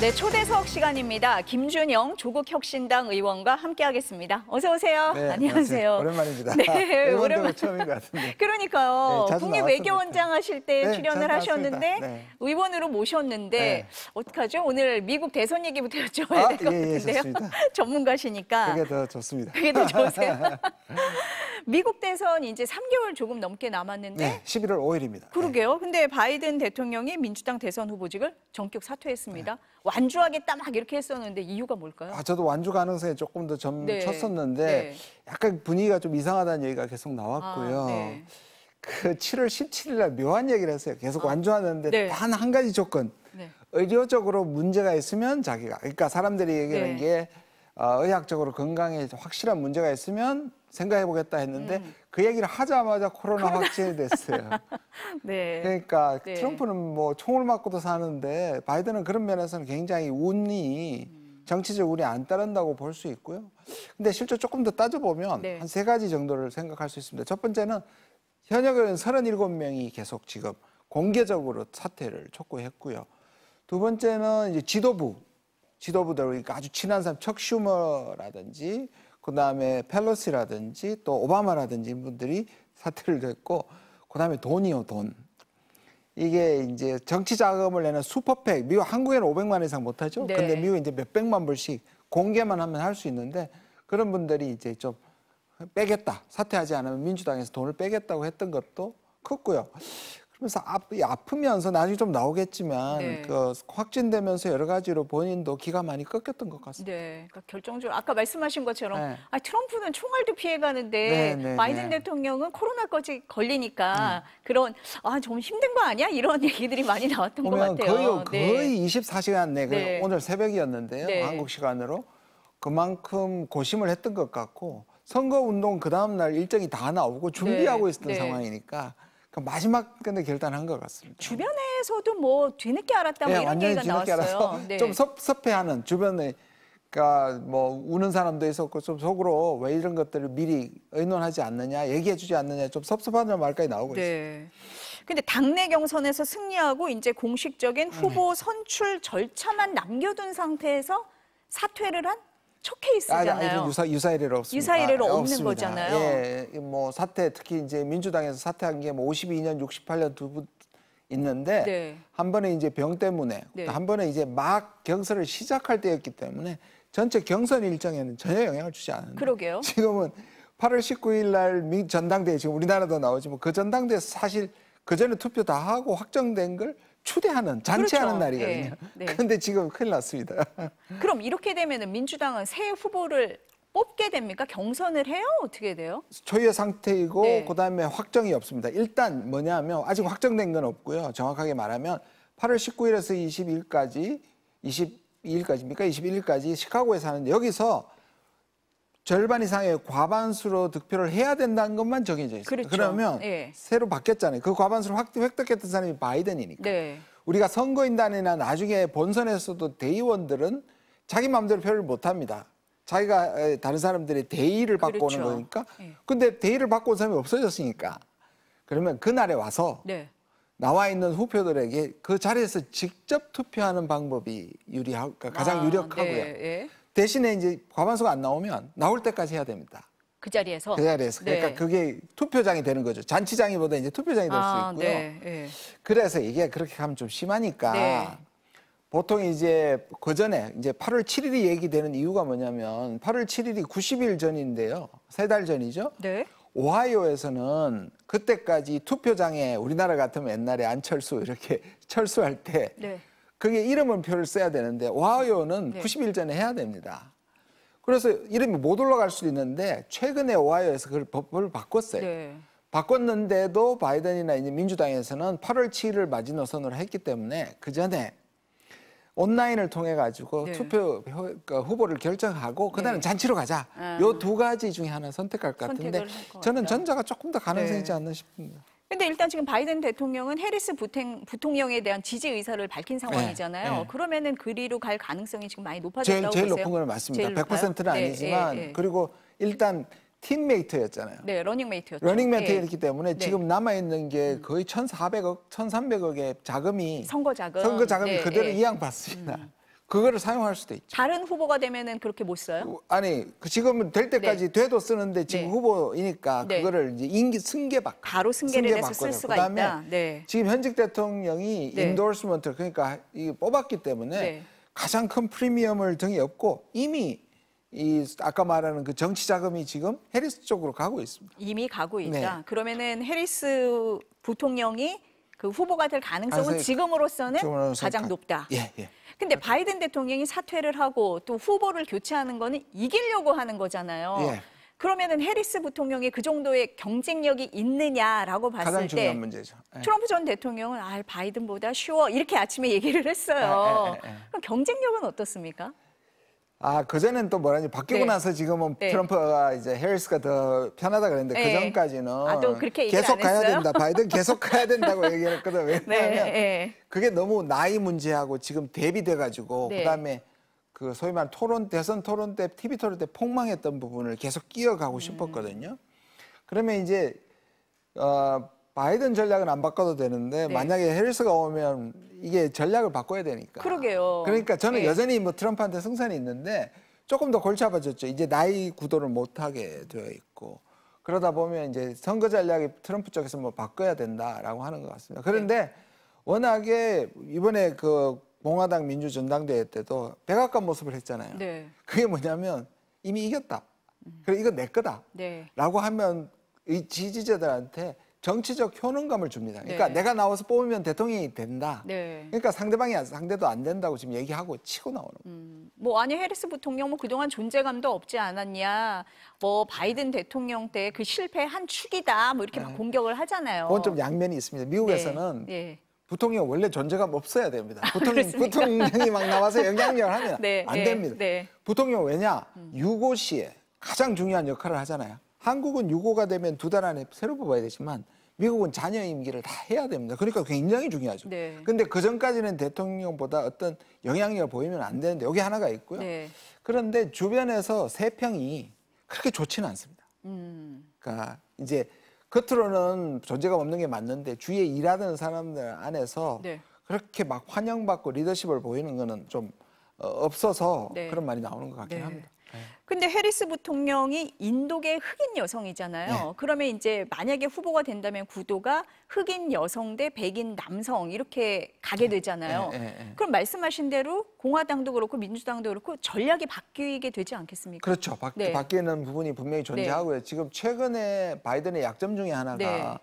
네, 초대석 시간입니다. 김준영 조국 혁신당 의원과 함께하겠습니다. 어서 오세요. 네, 안녕하세요. 오랜만입니다. 네, 오랜만 처음인 것 같은데. 그러니까요. 네, 국립 외교원장 하실 때 네, 출연을 하셨는데 네. 의원으로 모셨는데 네. 어떡하죠? 오늘 미국 대선 얘기부터 여쭤봐야 아, 될것 예, 같은데요. 예, 좋습니다. 전문가시니까. 그게 더 좋습니다. 그게 더 좋으세요. 미국 대선 이제 3개월 조금 넘게 남았는데 네, 11월 5일입니다. 그러게요. 네. 근데 바이든 대통령이 민주당 대선 후보직을 전격 사퇴했습니다. 네. 완주하겠다 막 이렇게 했었는데 이유가 뭘까요? 아, 저도 완주 가능성에 조금 더 네. 점쳤었는데 네. 네. 약간 분위기가 좀 이상하다는 얘기가 계속 나왔고요. 아, 네. 그 7월 17일 날 묘한 얘기를 했어요. 계속 아, 완주하는데 네. 단한 가지 조건. 네. 의료적으로 문제가 있으면 자기가 그러니까 사람들이 얘기하는 게 어, 의학적으로 건강에 확실한 문제가 있으면 생각해보겠다 했는데 음. 그 얘기를 하자마자 코로나 확진이 됐어요. 네. 그러니까 네. 트럼프는 뭐 총을 맞고도 사는데 바이든은 그런 면에서는 굉장히 운이 음. 정치적 운이 안 따른다고 볼 수 있고요. 근데 실제 조금 더 따져보면 네. 한세 가지 정도를 생각할 수 있습니다. 첫 번째는 현역은 37명이 계속 지금 공개적으로 사퇴를 촉구했고요. 두 번째는 이제 지도부, 지도부들 그러니까 아주 친한 사람 척 슈머라든지 그다음에 펠로시라든지 또 오바마라든지 분들이 사퇴를 했고 그다음에 돈이요 돈 이게 이제 정치 자금을 내는 슈퍼팩 미국 한국에는 500만 이상 못하죠 네. 근데 미국 이제 몇백만 불씩 공개만 하면 할 수 있는데 그런 분들이 이제 좀 빼겠다 사퇴하지 않으면 민주당에서 돈을 빼겠다고 했던 것도 컸고요 그러면서 아, 아프면서 나중에 좀 나오겠지만 네. 그 확진되면서 여러 가지로 본인도 기가 많이 꺾였던 것 같습니다. 네, 그러니까 결정적으로 아까 말씀하신 것처럼 네. 아, 트럼프는 총알도 피해가는데 네, 네 바이든 네. 대통령은 코로나까지 걸리니까 음. 그런 아좀 힘든 거 아니야 이런 얘기들이 많이 나왔던 것 같아요. 거의 네. 거의 24시간 내 그 오늘 새벽이었는데요 한국 시간으로 그만큼 고심을 했던 것 같고 선거 운동 그 다음 날 일정이 다 나오고 준비하고 있었던 상황이니까. 그 마지막 끝데 결단한 것 같습니다. 주변에서도 뭐 뒤늦게 알았다 네, 뭐 예, 이런 얘기가 나왔어요. 네. 좀 섭섭해하는 주변에 그니까뭐 우는 사람도 있었고 좀 속으로 왜 이런 것들을 미리 의논하지 않느냐 얘기해주지 않느냐 좀 섭섭하다는 말까지 나오고 네. 있어요. 근데 당내 경선에서 승리하고 이제 공식적인 음. 후보 선출 절차만 남겨둔 상태에서 사퇴를 한 쇼케이스잖아요. 유사 유사 이례로 없습니다. 유사 이례로 아, 없는 없습니다. 거잖아요. 예, 뭐 사태 특히 이제 민주당에서 사퇴한 게 뭐 52년, 68년 두 있는데 네. 한 번에 이제 병 때문에 네. 한 번에 이제 막 경선을 시작할 때였기 때문에 전체 경선 일정에는 전혀 영향을 주지 않은. 그러게요. 지금은 8월 19일 날 전당대회 지금 우리나라도 나오지만 그전당대회 사실 그 전에 투표 다 하고 확정된 걸 초대하는 잔치하는 그렇죠. 날이거든요. 그런데 예. 네. 지금 큰일 났습니다. 그럼 이렇게 되면 민주당은 새 후보를 뽑게 됩니까? 경선을 해요? 어떻게 돼요? 초유의 상태이고 네. 그다음에 확정이 없습니다. 일단 뭐냐면 아직 확정된 건 없고요. 정확하게 말하면 8월 19일에서 22일까지 22일까지입니까? 21일까지 시카고에 사는데 여기서 절반 이상의 과반수로 득표를 해야 된다는 것만 정해져 있어요. 그렇죠. 그러면 예. 새로 바뀌었잖아요. 그 과반수를 확, 획득했던 사람이 바이든이니까. 네. 우리가 선거인단이나 나중에 본선에서도 대의원들은 자기 마음대로 표를 못 합니다. 자기가 다른 사람들의 대의를 받고 그렇죠. 오는 거니까. 예. 근데 대의를 받고 온 사람이 없어졌으니까. 그러면 그날에 와서 네. 나와 있는 후표들에게 그 자리에서 직접 투표하는 방법이 유리하, 그러니까 가장 아, 유력하고요. 네. 예. 대신에 이제 과반수가 안 나오면 나올 때까지 해야 됩니다. 그 자리에서 그 자리에서 그러니까 네. 그러니까 그게 투표장이 되는 거죠. 잔치장이보다 이제 투표장이 될수 아, 있고요. 네, 네. 그래서 이게 그렇게 가면 좀 심하니까 네. 보통 이제 그 전에 이제 8월 7일이 얘기되는 이유가 뭐냐면 8월 7일이 90일 전인데요. 세 달 전이죠. 네. 오하이오에서는 그때까지 투표장에 우리나라 같으면 옛날에 안철수 이렇게 철수할 때 네. 그게 이름표를 써야 되는데 와요는 네. 90일 전에 해야 됩니다. 그래서 이름이 못 올라갈 수도 있는데 최근에 와요에서 그걸 법을 바꿨어요. 네. 바꿨는데도 바이든이나 이제 민주당에서는 8월 7일을 마지노선으로 했기 때문에 그 전에 온라인을 통해 가지고 네. 투표 그러니까 후보를 결정하고 그날은 네. 잔치로 가자. 아. 요두 가지 중에 하나 선택할 것 같은데 저는 전자가 조금 더 가능성이지 네. 있 않나 싶습니다. 근데 일단 지금 바이든 대통령은 해리스 부탱, 부통령에 대한 지지 의사를 밝힌 상황이잖아요. 네, 네. 그러면은 그리로 갈 가능성이 지금 많이 높아졌다고 제일, 제일 높은 건 맞습니다. 100%는 아니지만 네, 네, 그리고 일단 팀메이트였잖아요. 네, 러닝메이트였죠. 러닝메이트였기 네. 예. 때문에 지금 남아있는 게 음. 거의 천사백억 천삼백억의 자금이 선거 자금, 선거 자금이 네, 그대로 예. 이양 받습니다. 음. 그거를 사용할 수도 있죠. 다른 후보가 되면은 그렇게 못 써요? 아니, 그 지금 될 때까지 네. 돼도 쓰는데 지금 네. 후보이니까 네. 그거를 이제 인기 승계 받고 바로 승계를 승계 해서 쓸 수가 그다음에 있다. 네. 지금 현직 대통령이 인도스먼트 네. 그러니까 이 뽑았기 때문에 네. 가장 큰 프리미엄을 등에 업고 이미 이 아까 말하는 그 정치 자금이 지금 해리스 쪽으로 가고 있습니다. 이미 가고 있다. 네. 그러면은 해리스 부통령이 그 후보가 될 가능성은 아, 지금으로서는 가장 생 높다. 예, 예. 근데 그렇죠. 바이든 대통령이 사퇴를 하고 또 후보를 교체하는 거는 이기려고 하는 거잖아요. 예. 그러면은 해리스 부통령이 그 정도의 경쟁력이 있느냐라고 봤을 때 예. 트럼프 전 대통령은 아 바이든보다 쉬워 이렇게 아침에 얘기를 했어요. 예, 예, 예, 예. 그럼 경쟁력은 어떻습니까? 아, 그전엔 또 뭐라니, 바뀌고 네. 나서 지금은 네. 트럼프가 이제 해리스가 더 편하다 그랬는데, 네. 그전까지는. 아, 계속 가야 된다. 바이든 계속 가야 된다고 얘기했거든. 를 네, 왜냐하면 네. 그게 너무 나이 문제하고 지금 대비돼가지고, 네. 그 다음에 그 소위 말 토론, 대선 토론 때, TV 토론 때 폭망했던 부분을 계속 끼어가고 음. 싶었거든요. 그러면 이제, 어, 바이든 전략은 안 바꿔도 되는데 네. 만약에 해리스가 오면 이게 전략을 바꿔야 되니까. 그러게요. 그러니까 저는 네. 여전히 뭐 트럼프한테 승산이 있는데 조금 더 골치 아파졌죠. 이제 나이 구도를 못 하게 되어 있고 그러다 보면 이제 선거 전략이 트럼프 쪽에서 뭐 바꿔야 된다라고 하는 것 같습니다. 그런데 네. 워낙에 이번에 그 공화당 민주 전당대회 때도 백악관 모습을 했잖아요. 네. 그게 뭐냐면 이미 이겼다. 그래 이건 내 거다라고 네. 하면 이 지지자들한테 정치적 효능감을 줍니다. 그러니까 네. 내가 나와서 뽑으면 대통령이 된다. 네. 그러니까 상대방이 상대도 안 된다고 지금 얘기하고 치고 나오는 거예요. 음, 뭐 아니 해리스 부통령 뭐 그동안 존재감도 없지 않았냐. 뭐 바이든 대통령 때 그 실패 한 축이다. 뭐 이렇게 네. 막 공격을 하잖아요. 그건 좀 양면이 있습니다. 미국에서는 네. 예. 부통령 원래 존재감 없어야 됩니다. 아, 부통령, 부통령이 막 나와서 영향력을 하면 네. 안 네. 됩니다. 부통령 왜냐? 음. 유고 시에 가장 중요한 역할을 하잖아요. 한국은 유고가 되면 두 달 안에 새로 뽑아야 되지만 미국은 자녀 임기를 다 해야 됩니다. 그러니까 굉장히 중요하죠. 네. 근데 그 전까지는 대통령보다 어떤 영향력을 보이면 안 되는데 여기 하나가 있고요. 네. 그런데 주변에서 세평이 그렇게 좋지는 않습니다. 음. 그러니까 이제 겉으로는 존재가 없는 게 맞는데 주위에 일하는 사람들 안에서 네. 그렇게 막 환영받고 리더십을 보이는 거는 좀 어, 없어서 네. 그런 말이 나오는 것 같긴 네. 합니다. 네. 근데 해리스 부통령이 인도계 흑인 여성이잖아요. 네. 그러면 이제 만약에 후보가 된다면 구도가 흑인 여성 대 백인 남성 이렇게 가게 네. 되잖아요. 네, 네, 네, 그럼 말씀하신 대로 공화당도 그렇고 민주당도 그렇고 전략이 바뀌게 되지 않겠습니까? 그렇죠. 바, 바뀌는 부분이 분명히 존재하고요. 지금 최근에 바이든의 약점 중에 하나가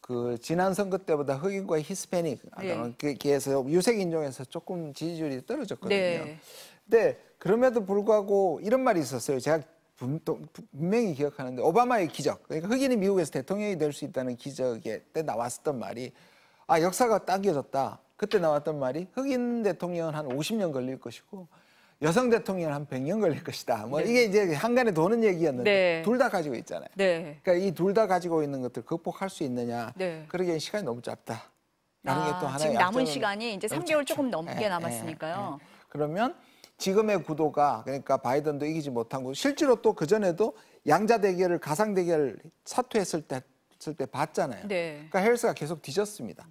그 지난 선거 때보다 흑인과 히스패닉, 네. 아, 그에서 유색 인종에서 조금 지지율이 떨어졌거든요. 근데 그럼에도 불구하고 이런 말이 있었어요. 제가 분명히 기억하는데 오바마의 기적. 그러니까 흑인이 미국에서 대통령이 될 수 있다는 기적에 때 나왔었던 말이 아 역사가 당겨졌다. 그때 나왔던 말이 흑인 대통령은 한 50년 걸릴 것이고 여성 대통령은 한 100년 걸릴 것이다. 뭐 네. 이게 이제 한간에 도는 얘기였는데 네. 둘다 가지고 있잖아요. 네. 그러니까 이 둘 다 가지고 있는 것들 극복할 수 있느냐. 네. 그러기엔 시간이 너무 짧다. 라는 아, 게또 하나의 지금 남은 시간이 이제 3개월 그렇죠. 조금 넘게 예, 예, 남았으니까요. 예. 그러면 지금의 구도가 그러니까 바이든도 이기지 못한 거 실제로 또 그전에도 양자 대결을 가상 대결 사퇴했을 때 했을 때 봤잖아요. 네. 그러니까 헬스가 계속 뒤졌습니다.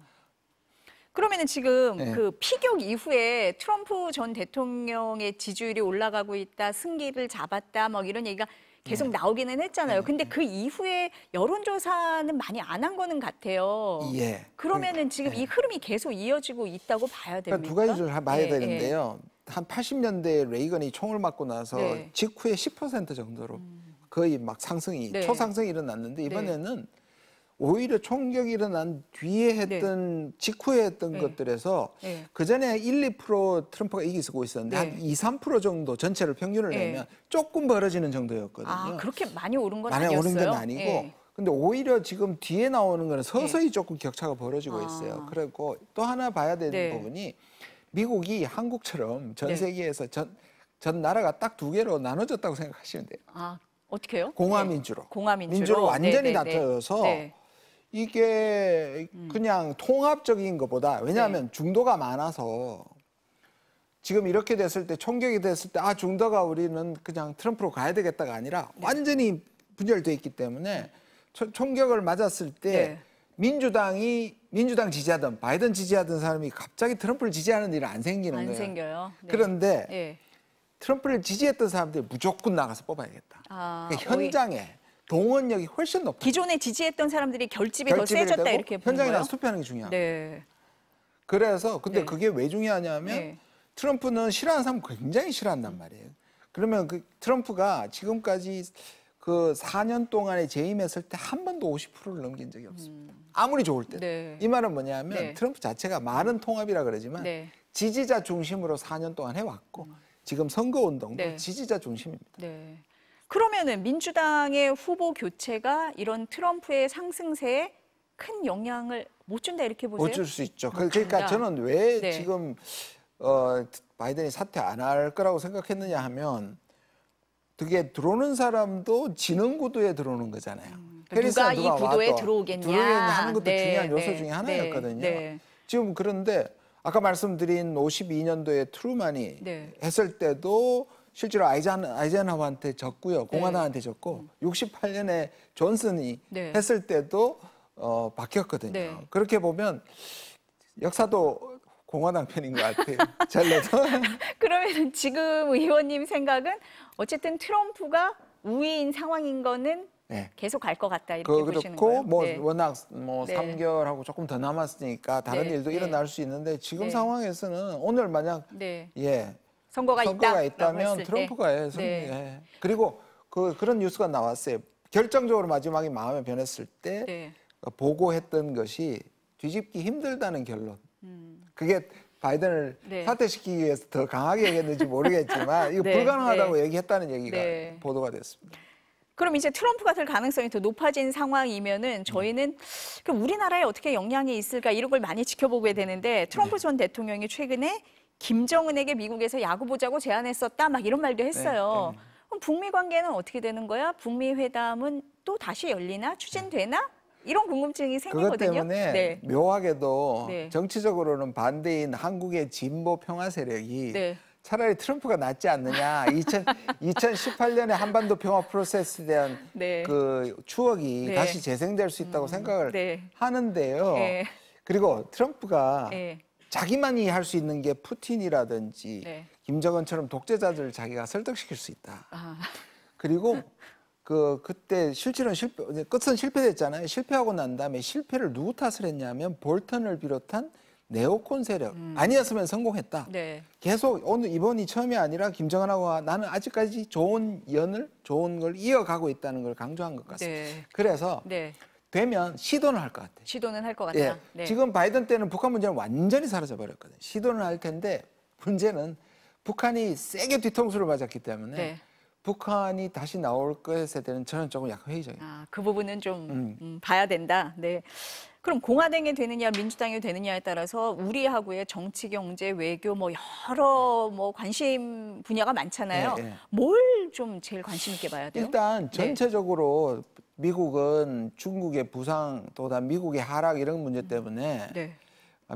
그러면은 지금 네. 그 피격 이후에 트럼프 전 대통령의 지지율이 올라가고 있다, 승기를 잡았다, 뭐 이런 얘기가 계속 네. 나오기는 했잖아요. 네. 근데 네. 그 이후에 여론조사는 많이 안 한 거는 같아요. 예. 그러면은 그러니까, 지금 네. 이 흐름이 계속 이어지고 있다고 봐야 됩니다. 그러니까 두 가지를 봐야 예, 예. 되는데요. 한 80년대 레이건이 총을 맞고 나서 네. 직후에 10% 정도로 음. 거의 막 상승이 네. 초상승이 일어났는데 네. 이번에는 오히려 총격이 일어난 뒤에 네. 했던 직후에 했던 네. 것들에서 그 전에 1, 2% 트럼프가 이기고 있었는데 한 2, 3% 정도 전체를 평균을 내면 조금 벌어지는 정도였거든요. 아, 그렇게 많이 오른 건 많이 아니었어요. 많이 오른 건 아니고 근데 오히려 지금 뒤에 나오는 거는 서서히 네. 조금 격차가 벌어지고 아. 있어요. 그리고 또 하나 봐야 되는 네. 부분이 미국이 한국처럼 전 네. 세계에서 전, 전 나라가 딱 두 개로 나눠졌다고 생각하시면 돼요. 아, 어떻게 해요? 공화민주로. 네. 공화민주로. 민주로 완전히 네, 네, 나눠져서 이게 음. 그냥 음. 통합적인 것보다 왜냐하면 중도가 많아서 지금 이렇게 됐을 때 총격이 됐을 때 아 중도가 우리는 그냥 트럼프로 가야 되겠다가 아니라 완전히 분열돼 있기 때문에 총격을 맞았을 때 민주당이 민주당 지지하던 바이든 지지하던 사람이 갑자기 트럼프를 지지하는 일은 안 생기는 안 거예요. 생겨요. 네. 그런데 네. 트럼프를 지지했던 사람들이 무조건 나가서 뽑아야겠다. 아, 그러니까 현장에 오이. 동원력이 훨씬 높아. 기존에 지지했던 사람들이 결집이, 결집이 더 세졌다 이렇게 현장에 나서 투표하는 게 중요하고. 네. 그래서 근데 네. 그게 왜 중요하냐면 네. 트럼프는 싫어하는 사람 굉장히 싫어한단 말이에요. 그러면 그 트럼프가 지금까지 그 4년 동안에 재임했을 때 한 번도 50%를 넘긴 적이 없습니다. 음. 아무리 좋을 때. 네. 이 말은 뭐냐면 네. 트럼프 자체가 많은 통합이라 그러지만 네. 지지자 중심으로 4년 동안 해왔고 음. 지금 선거 운동도 네. 지지자 중심입니다. 네. 그러면은 민주당의 후보 교체가 이런 트럼프의 상승세에 큰 영향을 못 준다 이렇게 보세요? 못줄 수 있죠. 그, 그러니까 저는 왜 네. 지금 어, 바이든이 사퇴 안 할 거라고 생각했느냐 하면 그게 들어오는 사람도 지능 구도에 들어오는 거잖아요. 음, 그러니까 누가, 가이 구도에 들어오겠냐. 들어오겠냐 하는 것도 네, 중요한 요소 네, 중에 네, 하나였거든요. 네, 지금 그런데 아까 말씀드린 52년도에 트루만이 네. 했을 때도 실제로 아이젠, 하우한테 졌고요. 공화당한테 졌고 68년에 음. 존슨이 했을 때도 어, 바뀌었거든요. 그렇게 보면 역사도 공화당 편인 것 같아요. 잘라서. 그러면 지금 의원님 생각은 어쨌든 트럼프가 우위인 상황인 거는 네. 계속 갈 것 같다 이렇게 보시는 그렇고 거예요? 뭐 네. 워낙 뭐 네. 3개월하고 조금 더 남았으니까 다른 네. 일도 네. 일어날 수 있는데 지금 네. 상황에서는 오늘 만약 네. 예 선거가, 선거가 있다, 면 트럼프가 예, 선, 예. 그리고 그 그런 뉴스가 나왔어요. 결정적으로 마지막에 마음에 변했을 때 그 보고했던 것이 뒤집기 힘들다는 결론. 음. 그게 바이든을 네. 사퇴시키기 위해서 더 강하게 얘기했는지 모르겠지만 이거 네, 불가능하다고 네. 얘기했다는 얘기가 네. 보도가 됐습니다. 그럼 이제 트럼프가 될 가능성이 더 높아진 상황이면은 네. 저희는 그럼 우리나라에 어떻게 영향이 있을까 이런 걸 많이 지켜보게 되는데 트럼프 네. 전 대통령이 최근에 김정은에게 미국에서 야구 보자고 제안했었다 막 이런 말도 했어요. 그럼 북미 관계는 어떻게 되는 거야? 북미 회담은 또 다시 열리나 추진되나? 이런 궁금증이 생기거든요. 그것 때문에 네. 묘하게도 네. 정치적으로는 반대인 한국의 진보 평화 세력이 네. 차라리 트럼프가 낫지 않느냐. 2000, 2018년에 한반도 평화 프로세스에 대한 네. 그 추억이 네. 다시 재생될 수 있다고 음, 생각을 네. 하는데요. 그리고 트럼프가 자기만이 할 수 있는 게 푸틴이라든지 김정은처럼 독재자들을 자기가 설득시킬 수 있다. 아. 그리고 그 그때 실질은 실패 끝은 실패됐잖아요. 실패하고 난 다음에 실패를 누구 탓을 했냐면 볼턴을 비롯한 네오콘 세력 음. 아니었으면 성공했다. 네. 계속 오늘 이번이 처음이 아니라 김정은하고 나는 아직까지 좋은 연을 좋은 걸 이어가고 있다는 걸 강조한 것 같습니다. 네. 그래서 네. 되면 시도는 할 것 같아요. 시도는 할 것 같다. 예. 네. 지금 바이든 때는 북한 문제는 완전히 사라져 버렸거든요. 시도는 할 텐데 문제는 북한이 세게 뒤통수를 맞았기 때문에 네. 북한이 다시 나올 것에 대한 저는 조금 약간 회의적이에요. 아, 그 부분은 좀 음. 음, 봐야 된다. 네. 그럼 공화당이 되느냐 민주당이 되느냐에 따라서 우리하고의 정치, 경제, 외교 뭐 여러 뭐 관심 분야가 많잖아요. 네, 네. 뭘좀 제일 관심 있게 봐야 돼요? 일단 네. 전체적으로 네. 미국은 중국의 부상 또다 미국의 하락 이런 문제 때문에 네.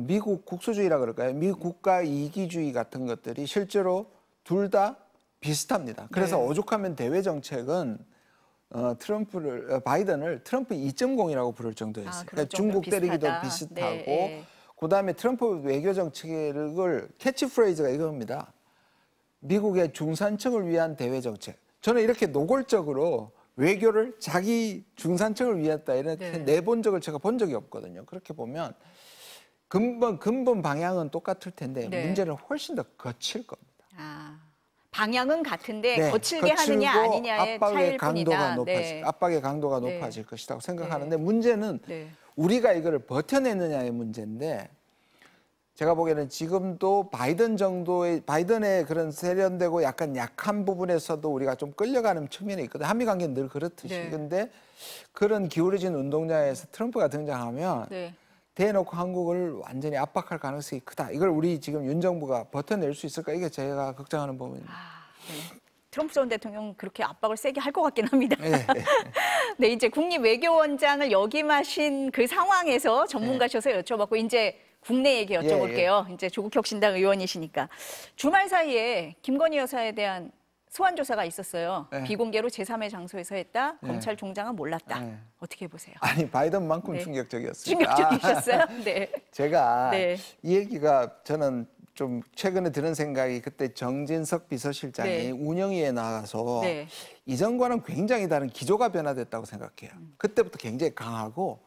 미국 국수주의라 그럴까요? 미국 국가 이기주의 같은 것들이 실제로 둘다 비슷합니다. 그래서 네. 오죽하면 대외 정책은 어, 트럼프를 어, 바이든을 트럼프 2.0이라고 부를 정도였어요. 아, 그러니까 중국 비슷하다. 때리기도 비슷하고 네, 네. 그다음에 트럼프 외교 정책을 캐치프레이즈가 이겁니다. 미국의 중산층을 위한 대외 정책. 저는 이렇게 노골적으로 외교를 자기 중산층을 위했다 이렇게 네. 내본 적을 제가 본 적이 없거든요. 그렇게 보면 근본 근본 방향은 똑같을 텐데 네. 문제는 훨씬 더 거칠 겁니다. 아. 방향은 같은데 네, 거칠게 하느냐 아니냐의 차이일 강도가 높아질, 네. 압박의 강도가 네. 높아질 네. 것이라고 생각하는데 문제는 네. 우리가 이거를 버텨내느냐의 문제인데 제가 보기에는 지금도 바이든 정도의 바이든의 그런 세련되고 약간 약한 부분에서도 우리가 좀 끌려가는 측면이 있거든요. 한미 관계는 늘 그렇듯이. 네. 근데 그런 기울어진 운동장에서 트럼프가 등장하면 네. 대놓고 한국을 완전히 압박할 가능성이 크다. 이걸 우리 지금 윤 정부가 버텨낼 수 있을까? 이게 제가 걱정하는 부분입니다. 아, 네. 트럼프 전 대통령 그렇게 압박을 세게 할 것 같긴 합니다. 네, 네. 네, 이제 국립 외교원장을 역임하신 그 상황에서 전문가셔서 예. 여쭤봤고 이제 국내 얘기 예, 여쭤볼게요. 예, 예. 이제 조국 혁신당 의원이시니까 주말 사이에 김건희 여사에 대한 소환 조사가 있었어요. 네. 비공개로 제3의 장소에서 했다. 네. 검찰 총장은 몰랐다. 네. 어떻게 보세요? 아니 바이든만큼 네. 충격적이었습니다. 충격적이셨어요? 네. 제가 네. 이 얘기가 저는 좀 최근에 드는 생각이 그때 정진석 비서실장이 네. 운영위에 나가서 이전과는 굉장히 다른 기조가 변화됐다고 생각해요. 음. 그때부터 굉장히 강하고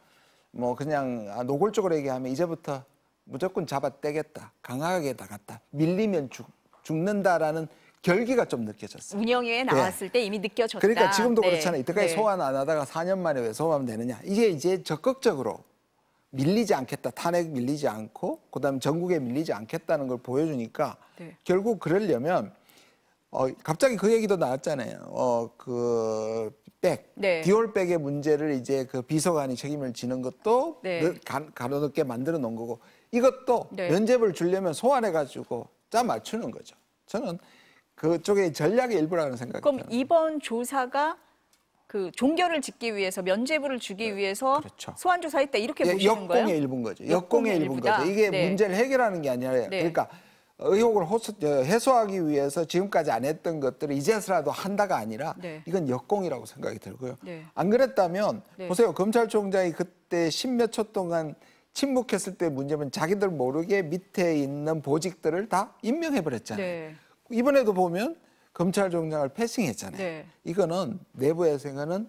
뭐 그냥 아, 노골적으로 얘기하면 이제부터 무조건 잡아 떼겠다. 강하게 나갔다. 밀리면 죽, 죽는다라는 결기가 좀 느껴졌어요. 운영에 예. 나왔을 네. 때 이미 느껴졌다. 그러니까 지금도 네. 그렇잖아요. 이때까지 네. 소환 안 하다가 4년 만에 왜 소환하면 되느냐. 이게 이제 적극적으로 밀리지 않겠다. 탄핵 밀리지 않고 그다음에 전국에 밀리지 않겠다는 걸 보여주니까 네. 결국 그러려면 어, 갑자기 그 얘기도 나왔잖아요. 어, 그, 백. 네. 디올백의 문제를 이제 그 비서관이 책임을 지는 것도 네. 가, 가로늦게 만들어 놓은 거고 이것도 네. 면접을 주려면 소환해가지고 짜 맞추는 거죠. 저는 그쪽에 전략의 일부라는 생각이 그럼 들어요. 이번 조사가 그 종결을 짓기 위해서 면죄부를 주기 네, 위해서 그렇죠. 소환 조사했다 이렇게 예, 보시는 역공의 거예요? 일부인 거죠. 역공의, 역공의 일부인 거죠. 이게 네. 문제를 해결하는 게 아니라 네. 그러니까 의혹을 호소, 해소하기 위해서 지금까지 안 했던 것들을 이제서라도 한다가 아니라 네. 이건 역공이라고 생각이 들고요. 네. 안 그랬다면 네. 보세요 검찰총장이 그때 십몇 초 동안 침묵했을 때 문제는 자기들 모르게 밑에 있는 보직들을 다 임명해버렸잖아요. 이번에도 보면 검찰총장을 패싱했잖아요. 네. 이거는 내부의생각은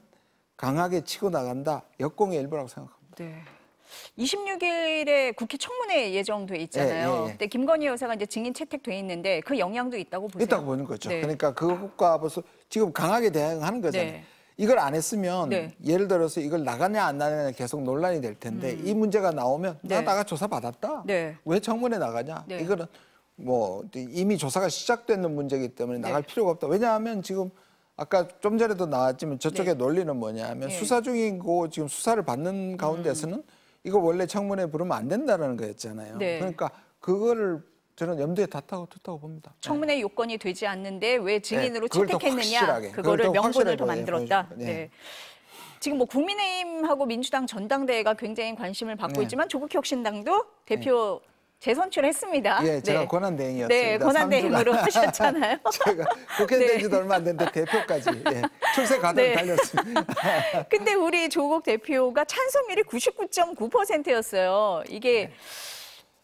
강하게 치고 나간다. 역공의 일부라고 생각합니다. 네. 26일에 국회 청문회 예정돼 있잖아요. 네, 예, 예. 근데 김건희 여사가 이제 증인 채택돼 있는데 그 영향도 있다고 보세요. 있다고 보는 거죠. 네. 그러니까 그것과 벌써 지금 강하게 대응하는 거잖아요. 네. 이걸 안 했으면 네. 예를 들어서 이걸 나가냐 안 나가냐 계속 논란이 될 텐데 음. 이 문제가 나오면 나다가 네. 조사 받았다. 네. 왜 청문회 나가냐 네. 이거는 뭐 이미 조사가 시작되는 문제이기 때문에 나갈 네. 필요가 없다. 왜냐하면 지금 아까 좀 전에도 나왔지만 저쪽에 네. 논리는 뭐냐하면 네. 수사 중이고 지금 수사를 받는 가운데서는 음. 이거 원래 청문회 부르면 안 된다라는 거였잖아요. 네. 그러니까 그거를 저는 염두에 뒀다고 뒀다고 봅니다. 청문회 네. 요건이 되지 않는데 왜 네. 증인으로 채택했느냐 그거를 명분으로 만들었다. 네. 지금 뭐 국민의힘하고 민주당 전당대회가 굉장히 관심을 받고 있지만 조국 혁신당도 대표 재선출했습니다. 예, 제가 네. 권한대행이었습니다. 네, 권한대행으로 하셨잖아요. 제가 국회 네. 된지도 얼마 안 됐는데 대표까지 예, 출세 가던 네. 달렸습니다. 근데 우리 조국 대표가 찬성률이 99.9%였어요. 이게 네.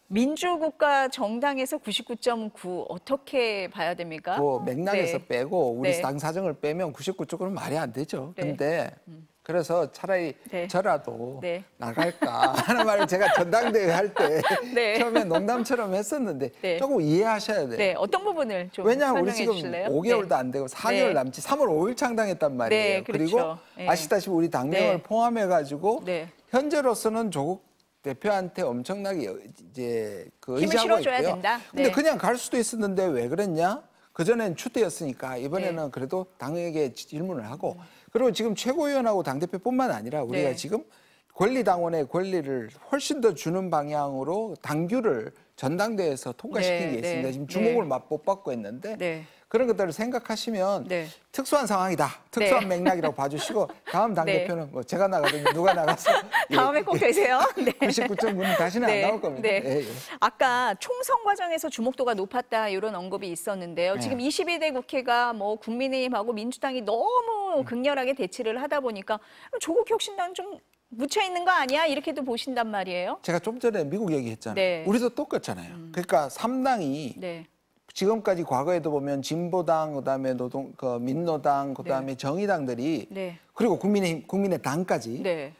민주국가 정당에서 99.9 어떻게 봐야 됩니까? 그 맥락에서 네. 빼고 우리 네. 당 사정을 빼면 99.9는 말이 안 되죠. 네. 근데 음. 그래서 차라리 네. 저라도 네. 나갈까 하는 말을 제가 전당대회 할때 네. 처음에 농담처럼 했었는데 네. 조금 이해하셔야 돼요. 네, 어떤 부분을 좀 왜냐하면 우리 지금 주실래요? 5개월도 안 되고 4개월 남짓 3월 5일 창당했단 말이에요. 그렇죠. 그리고 아시다시피 우리 당명을 포함해가지고 현재로서는 조국 대표한테 엄청나게 이제 그 의지하고 있고요. 된다. 근데 그냥 갈 수도 있었는데 왜 그랬냐? 그전엔 추대였으니까 이번에는 네. 그래도 당에게 질문을 하고 그리고 지금 최고위원하고 당대표뿐만 아니라 우리가 네. 지금 권리당원의 권리를 훨씬 더 주는 방향으로 당규를 전당대회에서 통과시킨 네, 게 있습니다. 네, 지금 주목을 네. 맛못 받고 있는데 네. 그런 것들을 생각하시면 네. 특수한 상황이다. 특수한 네. 맥락이라고 봐주시고 다음 네. 당 대표는 뭐 제가 나가든 지 누가 나가서 다음에 예, 꼭 예. 되세요. 네. 99.9는 다시는 안 네. 나올 겁니다. 네. 예, 예. 아까 총선 과정에서 주목도가 높았다 이런 언급이 있었는데요. 지금 22대 국회가 뭐 국민의힘하고 민주당이 너무 음. 극렬하게 대치를 하다 보니까 조국 혁신당 좀 묻혀 있는 거 아니야? 이렇게도 보신단 말이에요. 제가 좀 전에 미국 얘기했잖아요. 우리도 똑같잖아요. 음. 그러니까 3당이 지금까지 과거에도 보면 진보당 그다음에 노동 그 민노당 그다음에 네. 정의당들이 네. 그리고 국민의 국민의 당까지 네.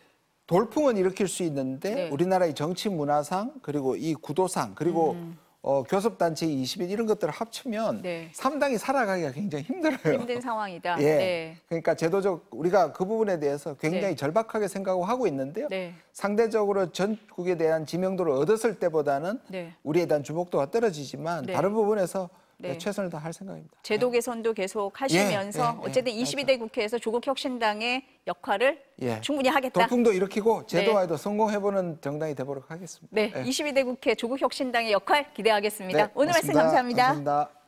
돌풍은 일으킬 수 있는데 네. 우리나라의 정치 문화상 그리고 이 구도상 그리고 음. 어, 교섭단체 20일 이런 것들을 합치면 네. 3당이 살아가기가 굉장히 힘들어요. 힘든 상황이다. 예. 네. 그러니까 제도적 우리가 그 부분에 대해서 굉장히 네. 절박하게 생각하고 있는데요. 네. 상대적으로 전국에 대한 지명도를 얻었을 때보다는 네. 우리에 대한 주목도가 떨어지지만 네. 다른 부분에서 네. 네. 최선을 다 할 생각입니다. 제도 개선도 네. 계속 하시면서 예, 예, 예. 어쨌든 22대 국회에서 조국 혁신당의 역할을 충분히 하겠다. 돌풍도 일으키고 제도화에도 네. 성공해보는 정당이 되도록 하겠습니다. 네, 22대 국회 조국 혁신당의 역할 기대하겠습니다. 오늘 말씀 감사합니다. 감사합니다.